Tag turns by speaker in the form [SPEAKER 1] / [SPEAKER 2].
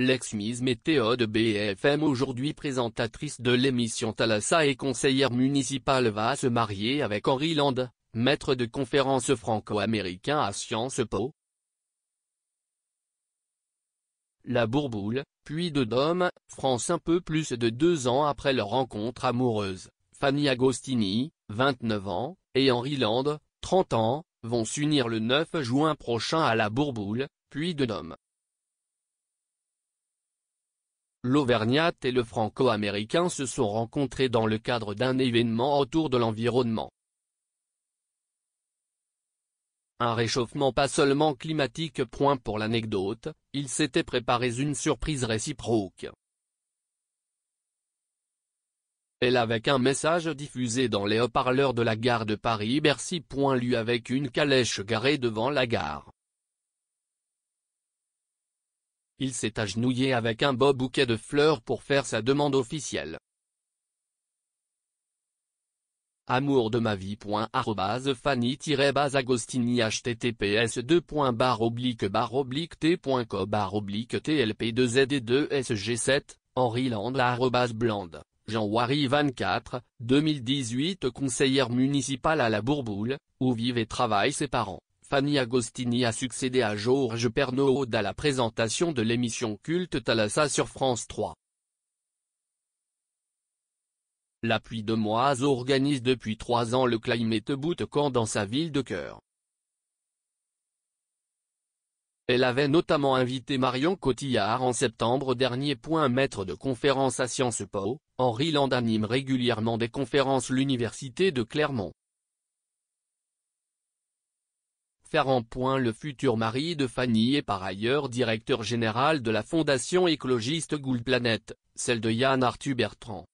[SPEAKER 1] L'ex-mise météo de BFM aujourd'hui présentatrice de l'émission Thalassa et conseillère municipale va se marier avec Henri Land, maître de conférence franco-américain à Sciences Po. La Bourboule, puis de Dôme, France un peu plus de deux ans après leur rencontre amoureuse, Fanny Agostini, 29 ans, et Henri Land, 30 ans, vont s'unir le 9 juin prochain à la Bourboule, puis de Dôme. L'Auvergnat et le franco-américain se sont rencontrés dans le cadre d'un événement autour de l'environnement. Un réchauffement pas seulement climatique. Point pour l'anecdote, ils s'étaient préparés une surprise réciproque. Elle avec un message diffusé dans les haut-parleurs de la gare de Paris-Bercy. Lui avec une calèche garée devant la gare il s'est agenouillé avec un beau bouquet de fleurs pour faire sa demande officielle. Amour de ma vie. fanny Agostini https 2. Baroblique oblique oblique t.co barre oblique tlp2z2sg7, Henri Land arrobase blande, jean 24, 2018 conseillère municipale à la Bourboule, où vivent et travaillent ses parents. Fanny Agostini a succédé à Georges Pernod à la présentation de l'émission culte Thalassa sur France 3. L'appui de Moise organise depuis trois ans le Climate Boot Camp dans sa ville de cœur. Elle avait notamment invité Marion Cotillard en septembre dernier. Maître de conférence à Sciences Po, Henri Land anime régulièrement des conférences l'Université de Clermont. en Point le futur mari de Fanny et par ailleurs directeur général de la fondation écologiste Gould Planet, celle de Yann Arthur Bertrand.